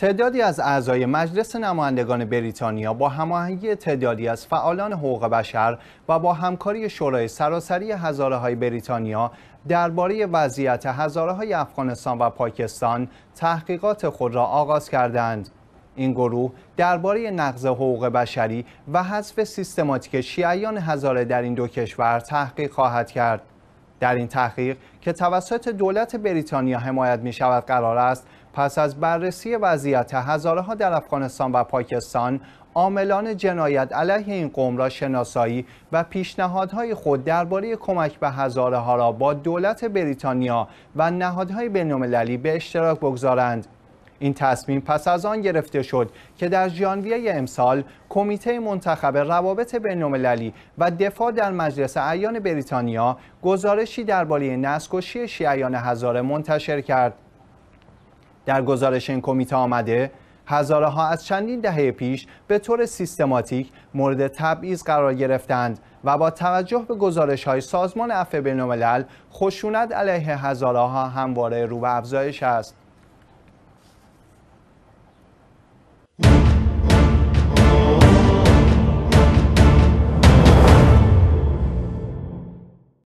تعدادی از اعضای مجلس نمایندگان بریتانیا با هماهنگی تعدادی از فعالان حقوق بشر و با همکاری شورای سراسری هزاره های بریتانیا درباره وضعیت هزاره های افغانستان و پاکستان تحقیقات خود را آغاز کردند. این گروه درباره نقض حقوق بشری و حذف سیستماتیک شیعیان هزاره در این دو کشور تحقیق خواهد کرد. در این تحقیق که توسط دولت بریتانیا حمایت می شود قرار است پس از بررسی وضعیت هزارها در افغانستان و پاکستان عاملان جنایت علیه این قوم را شناسایی و پیشنهادهای خود درباره کمک به هزاره ها را با دولت بریتانیا و نهادهای بین‌المللی به اشتراک بگذارند این تصمیم پس از آن گرفته شد که در ژانویه امسال کمیته منتخب روابط بین‌المللی و دفاع در مجلس اعیان بریتانیا گزارشی درباره نسکشی شیعیان هزاره منتشر کرد در گزارش این کمیته آمده هزاره از چندین دهه پیش به طور سیستماتیک مورد تبعیض قرار گرفتند و با توجه به گزارش های سازمان عفو بین‌الملل خشونت علیه هزاره همواره رو به افزایش است